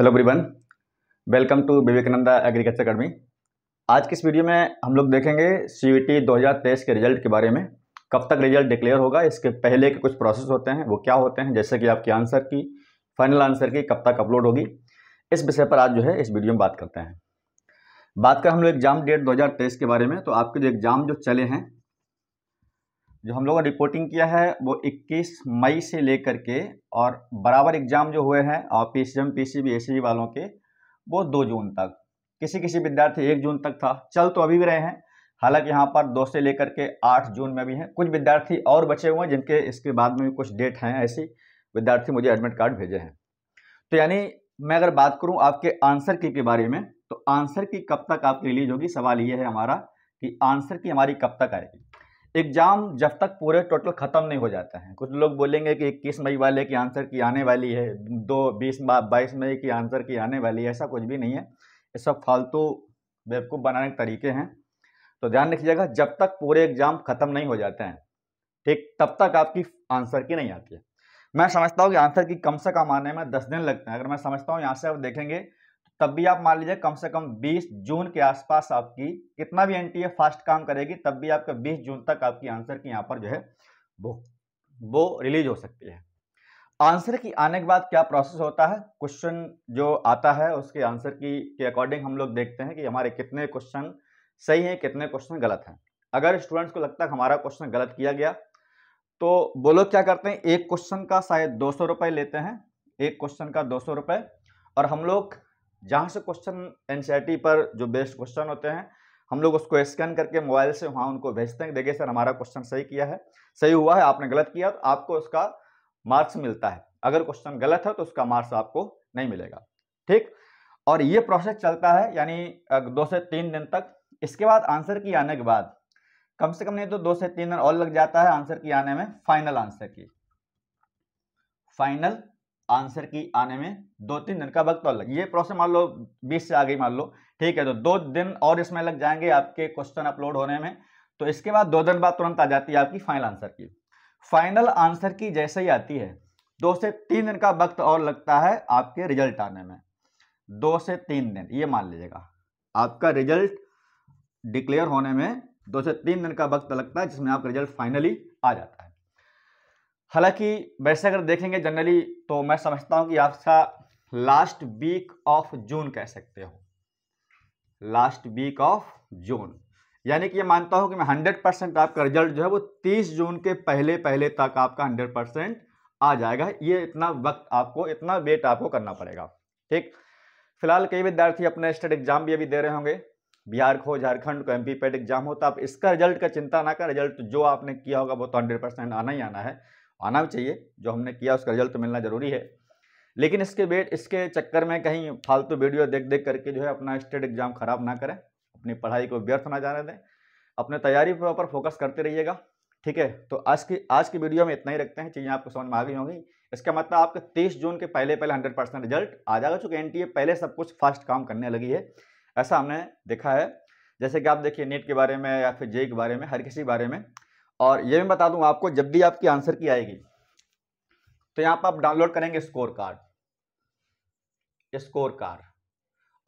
hello ब्रिबन welcome to Vivekananda agriculture academy आज की इस वीडियो में हम लोग देखेंगे सी 2023 के रिजल्ट के बारे में कब तक रिजल्ट डिक्लेयर होगा इसके पहले के कुछ प्रोसेस होते हैं वो क्या होते हैं जैसे कि आपके आंसर की फाइनल आंसर की कब तक अपलोड होगी इस विषय पर आज जो है इस वीडियो में बात करते हैं बात कर हम लोग एग्जाम डेट दो के बारे में तो आपके जो एग्जाम जो चले हैं जो हम लोगों ने रिपोर्टिंग किया है वो 21 मई से लेकर के और बराबर एग्ज़ाम जो हुए हैं और P C M P C B S C वालों के वो दो जून तक किसी किसी विद्यार्थी एक जून तक था चल तो अभी भी रहे हैं हालांकि यहाँ पर दो से लेकर के आठ जून में भी हैं कुछ विद्यार्थी और बचे हुए हैं जिनके इसके बाद में भी कुछ डेट हैं ऐसी विद्यार्थी मुझे एडमिट कार्ड भेजे हैं तो यानी मैं अगर बात करूँ आपके आंसर की के बारे में तो आंसर की कब तक आपकी रिलीज होगी सवाल ये है हमारा कि आंसर की हमारी कब तक आएगी एग्ज़ाम जब तक पूरे टोटल ख़त्म नहीं हो जाते हैं कुछ लोग बोलेंगे कि इक्कीस मई वाले की आंसर की आने वाली है दो बीस बाईस मई की आंसर की आने वाली है ऐसा कुछ भी नहीं है ये सब फालतू बेवकूफ़ बनाने के तरीके हैं तो ध्यान रखिएगा जब तक पूरे एग्ज़ाम ख़त्म नहीं हो जाते हैं ठीक तब तक आपकी आंसर की नहीं आती है मैं समझता हूँ कि आंसर की कम से कम आने में दस दिन लगते हैं अगर मैं समझता हूँ यहाँ से आप देखेंगे तब भी आप मान लीजिए कम से कम 20 जून के आसपास आपकी कितना भी एनटीए फास्ट काम करेगी तब भी आपका 20 जून तक आपकी आंसर की यहाँ पर जो है वो वो रिलीज हो सकती है आंसर की आने के बाद क्या प्रोसेस होता है क्वेश्चन जो आता है उसके आंसर की के अकॉर्डिंग हम लोग देखते हैं कि हमारे कितने क्वेश्चन सही हैं कितने क्वेश्चन गलत हैं अगर स्टूडेंट्स को लगता है हमारा क्वेश्चन गलत किया गया तो वो लोग क्या करते हैं एक क्वेश्चन का शायद दो सौ लेते हैं एक क्वेश्चन का दो सौ और हम लोग जहाँ से क्वेश्चन एन पर जो बेस्ट क्वेश्चन होते हैं हम लोग उसको स्कैन करके मोबाइल से वहाँ उनको भेजते हैं देखिए सर हमारा क्वेश्चन सही किया है सही हुआ है आपने गलत किया तो आपको उसका मार्क्स मिलता है अगर क्वेश्चन गलत है तो उसका मार्क्स आपको नहीं मिलेगा ठीक और ये प्रोसेस चलता है यानी दो से तीन दिन तक इसके बाद आंसर की आने के बाद कम से कम नहीं तो दो से तीन दिन और लग जाता है आंसर की आने में फाइनल आंसर की फाइनल आंसर की आने में दो तीन दिन का वक्त और लग ये प्रोसेस मान लो बीस से आगे मान लो ठीक है तो दो दिन और इसमें लग जाएंगे आपके क्वेश्चन अपलोड होने में तो इसके बाद दो दिन बाद तुरंत आ जाती है आपकी फाइनल आंसर की फाइनल आंसर की जैसे ही आती है दो से तीन दिन का वक्त और लगता है आपके रिजल्ट आने में दो से तीन दिन ये मान लीजिएगा आपका रिजल्ट डिक्लेयर होने में दो से तीन दिन का वक्त लगता है जिसमें आपका रिजल्ट फाइनली आ जाता है हालांकि वैसे अगर देखेंगे जनरली तो मैं समझता हूँ कि आपका लास्ट वीक ऑफ जून कह सकते हो लास्ट वीक ऑफ जून यानी कि ये मानता हूँ कि मैं हंड्रेड परसेंट आपका रिजल्ट जो है वो तीस जून के पहले पहले तक आपका हंड्रेड परसेंट आ जाएगा ये इतना वक्त आपको इतना वेट आपको करना पड़ेगा ठीक फिलहाल कई विद्यार्थी अपने स्टेट एग्जाम भी अभी दे रहे होंगे बिहार को झारखंड को एम पी पेड एग्जाम हो तो आप इसका रिजल्ट का चिंता ना कर रिजल्ट जो आपने किया होगा वो तो हंड्रेड परसेंट आना ही आना है आना भी चाहिए जो हमने किया उसका रिजल्ट तो मिलना ज़रूरी है लेकिन इसके बेट इसके चक्कर में कहीं फालतू वीडियो देख देख करके जो है अपना स्टेट एग्ज़ाम ख़राब ना करें अपनी पढ़ाई को व्यर्थ ना जाने दें अपने तैयारी पर ऊपर फोकस करते रहिएगा ठीक है तो आज की आज की वीडियो में इतना ही रखते हैं चीज़ें आपको समझ में आ गई होंगी इसका मतलब आपके 30 जून के पहले पहले 100 परसेंट रिजल्ट आ जाएगा चूँकि एनटीए पहले सब कुछ फास्ट काम करने लगी है ऐसा हमने देखा है जैसे कि आप देखिए नेट के बारे में या फिर जे के बारे में हर किसी के बारे में और ये मैं बता दूं आपको जब भी आपकी आंसर की आएगी तो यहाँ पर आप डाउनलोड करेंगे स्कोर कार्ड स्कोर कार्ड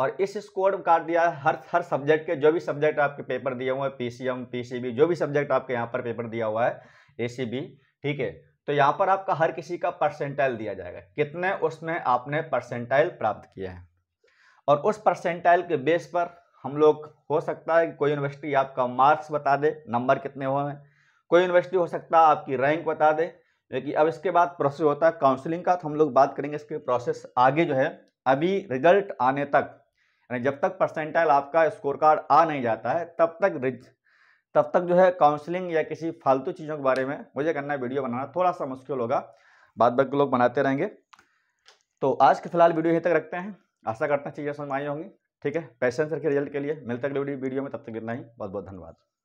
और इस स्कोर कार्ड दिया है हर हर सब्जेक्ट के जो भी सब्जेक्ट आपके पेपर दिए हुए हैं पीसीएम पीसीबी जो भी सब्जेक्ट आपके यहाँ पर पेपर दिया हुआ है ए ठीक है तो यहाँ पर आपका हर किसी का परसेंटाइल दिया जाएगा कितने उसमें आपने परसेंटाइल प्राप्त किए हैं और उस परसेंटाइल के बेस पर हम लोग हो सकता है कोई यूनिवर्सिटी आपका मार्क्स बता दे नंबर कितने हुए हैं कोई यूनिवर्सिटी हो सकता है आपकी रैंक बता दे क्योंकि अब इसके बाद प्रोसेस होता है काउंसलिंग का तो हम लोग बात करेंगे इसके प्रोसेस आगे जो है अभी रिजल्ट आने तक यानी जब तक परसेंटाइल आपका स्कोर कार्ड आ नहीं जाता है तब तक तब तक जो है काउंसलिंग या किसी फालतू चीज़ों के बारे में मुझे करना वीडियो बनाना थोड़ा सा मुश्किल होगा बाद बाकी लोग बनाते रहेंगे तो आज के फिलहाल वीडियो यहीं तक रखते हैं आशा करता चीज़ें समझ आई होंगी ठीक है पैसेंसर रखिए रिजल्ट के लिए मिलते अगले वीडियो में तब तक इतना ही बहुत बहुत धन्यवाद